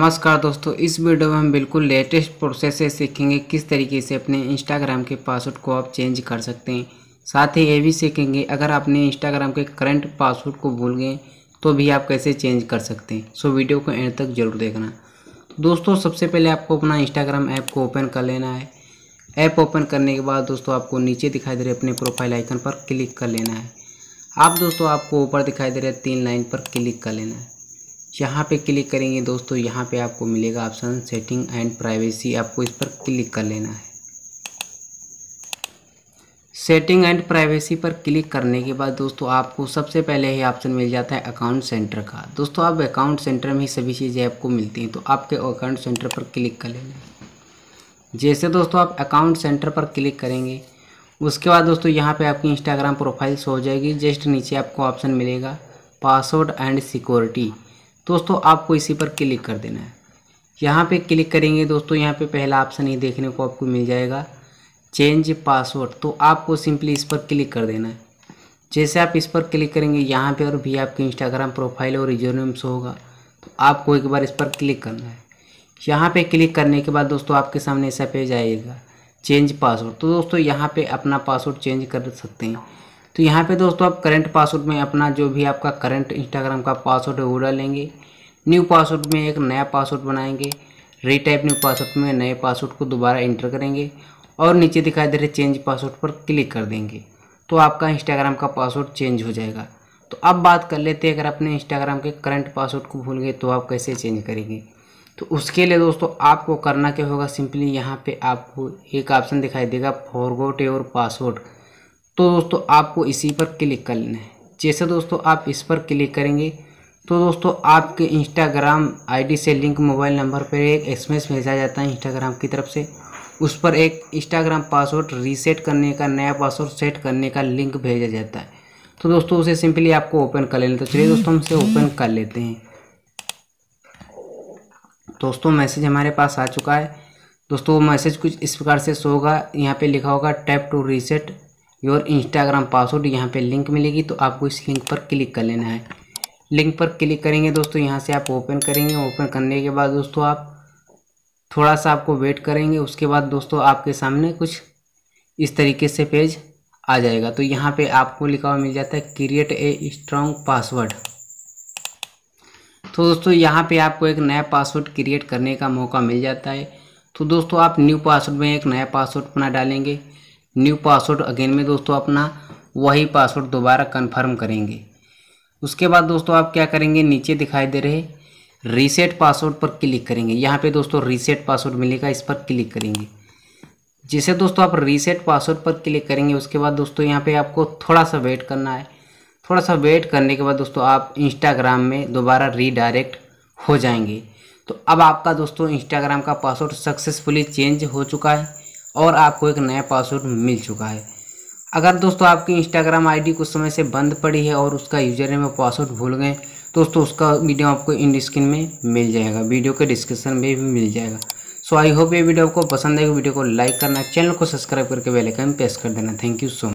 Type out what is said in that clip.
नमस्कार दोस्तों इस वीडियो में हम बिल्कुल लेटेस्ट प्रोसेस से सीखेंगे किस तरीके से अपने इंस्टाग्राम के पासवर्ड को आप चेंज कर सकते हैं साथ ही ये भी सीखेंगे अगर आपने इंस्टाग्राम के करंट पासवर्ड को भूल गए तो भी आप कैसे चेंज कर सकते हैं सो वीडियो को एंड तक जरूर देखना दोस्तों सबसे पहले आपको अपना इंस्टाग्राम ऐप को ओपन कर लेना है ऐप ओपन करने के बाद दोस्तों आपको नीचे दिखाई दे रहे अपने प्रोफाइल आइकन पर क्लिक कर लेना है आप दोस्तों आपको ऊपर दिखाई दे रहे तीन लाइन पर क्लिक कर लेना है यहाँ पे क्लिक करेंगे दोस्तों यहाँ पे आपको मिलेगा ऑप्शन सेटिंग एंड प्राइवेसी आपको इस पर क्लिक कर लेना है सेटिंग एंड प्राइवेसी पर क्लिक करने के बाद दोस्तों आपको सबसे पहले ही ऑप्शन मिल जाता है अकाउंट सेंटर का दोस्तों आप अकाउंट सेंटर में ही सभी चीज़ें आपको मिलती हैं तो आपके अकाउंट सेंटर पर क्लिक कर लेना है जैसे दोस्तों आप अकाउंट सेंटर पर क्लिक करेंगे उसके बाद दोस्तों यहाँ पे आपकी इंस्टाग्राम प्रोफाइल शो हो जाएगी जस्ट नीचे आपको ऑप्शन मिलेगा पासवर्ड एंड सिक्योरिटी दोस्तों आपको इसी पर क्लिक कर देना है यहाँ पे क्लिक करेंगे दोस्तों यहाँ पे पहला ऑप्शन ही देखने को आपको मिल जाएगा चेंज पासवर्ड तो आपको सिंपली इस पर क्लिक कर देना है जैसे आप इस पर क्लिक करेंगे यहाँ पे और भी आपके इंस्टाग्राम प्रोफाइल और यूजरनेम शो होगा तो आपको एक बार इस पर क्लिक करना है यहाँ पर क्लिक करने के बाद दोस्तों आपके सामने ऐसा पेज आएगा चेंज पासवर्ड तो दोस्तों यहाँ पर अपना पासवर्ड चेंज कर सकते हैं तो यहाँ पे दोस्तों आप करंट पासवर्ड में अपना जो भी आपका करंट इंस्टाग्राम का पासवर्ड है वो डालेंगे न्यू पासवर्ड में एक नया पासवर्ड बनाएंगे रीटाइप न्यू पासवर्ड में नए पासवर्ड को दोबारा इंटर करेंगे और नीचे दिखाई दे रहे चेंज पासवर्ड पर क्लिक कर देंगे तो आपका इंस्टाग्राम का पासवर्ड चेंज हो जाएगा तो अब बात कर लेते हैं अगर अपने इंस्टाग्राम के करंट पासवर्ड को भूल गए तो आप कैसे चेंज करेंगे तो उसके लिए दोस्तों आपको करना क्या होगा सिंपली यहाँ पे आपको एक ऑप्शन दिखाई देगा फॉरगोट योर पासवर्ड तो दोस्तों आपको इसी पर क्लिक कर लेना है जैसे दोस्तों आप इस पर क्लिक करेंगे तो दोस्तों आपके इंस्टाग्राम आईडी से लिंक मोबाइल नंबर पर एक एसएमएस भेजा जाता है इंस्टाग्राम की तरफ से उस पर एक इंस्टाग्राम पासवर्ड रीसेट करने का नया पासवर्ड सेट करने का लिंक भेजा जाता है तो दोस्तों उसे सिंपली आपको ओपन कर लेना तो चलिए दोस्तों हम इसे ओपन कर लेते हैं दोस्तों मैसेज हमारे पास आ चुका है दोस्तों वो मैसेज कुछ इस प्रकार से सो होगा यहाँ पे लिखा होगा tap to reset your Instagram password यहाँ पे लिंक मिलेगी तो आपको इस लिंक पर क्लिक कर लेना है लिंक पर क्लिक करेंगे दोस्तों यहाँ से आप ओपन करेंगे ओपन करने के बाद दोस्तों आप थोड़ा सा आपको वेट करेंगे उसके बाद दोस्तों आपके सामने कुछ इस तरीके से पेज आ जाएगा तो यहाँ पे आपको लिखा हुआ मिल जाता है क्रिएट ए स्ट्रॉन्ग पासवर्ड तो दोस्तों यहाँ पे आपको एक नया पासवर्ड क्रिएट करने का मौका मिल जाता है तो दोस्तों आप न्यू पासवर्ड में एक नया पासवर्ड अपना डालेंगे न्यू पासवर्ड अगेन में दोस्तों अपना वही पासवर्ड दोबारा कन्फर्म करेंगे उसके बाद दोस्तों आप क्या करेंगे नीचे दिखाई दे रहे रीसेट पासवर्ड पर क्लिक करेंगे यहाँ पे दोस्तों रीसेट पासवर्ड मिलेगा इस पर क्लिक करेंगे जिसे दोस्तों आप रीसेट पासवर्ड पर क्लिक करेंगे उसके बाद दोस्तों यहाँ पे आपको थोड़ा सा वेट करना है थोड़ा सा वेट करने के बाद दोस्तों आप इंस्टाग्राम में दोबारा रीडायरेक्ट हो जाएंगे तो अब आपका दोस्तों इंस्टाग्राम का पासवर्ड सक्सेसफुली चेंज हो चुका है और आपको एक नया पासवर्ड मिल चुका है अगर दोस्तों आपकी इंस्टाग्राम आईडी कुछ समय से बंद पड़ी है और उसका यूजर नेम और पासवर्ड भूल गए दोस्तों उसका वीडियो आपको इन स्क्रीन में मिल जाएगा वीडियो के डिस्क्रिप्शन में भी मिल जाएगा सो आई होप ये वीडियो आपको पसंद आएगी वीडियो को लाइक करना चैनल को सब्सक्राइब करके बेलाइकन प्रेस कर देना थैंक यू सो मच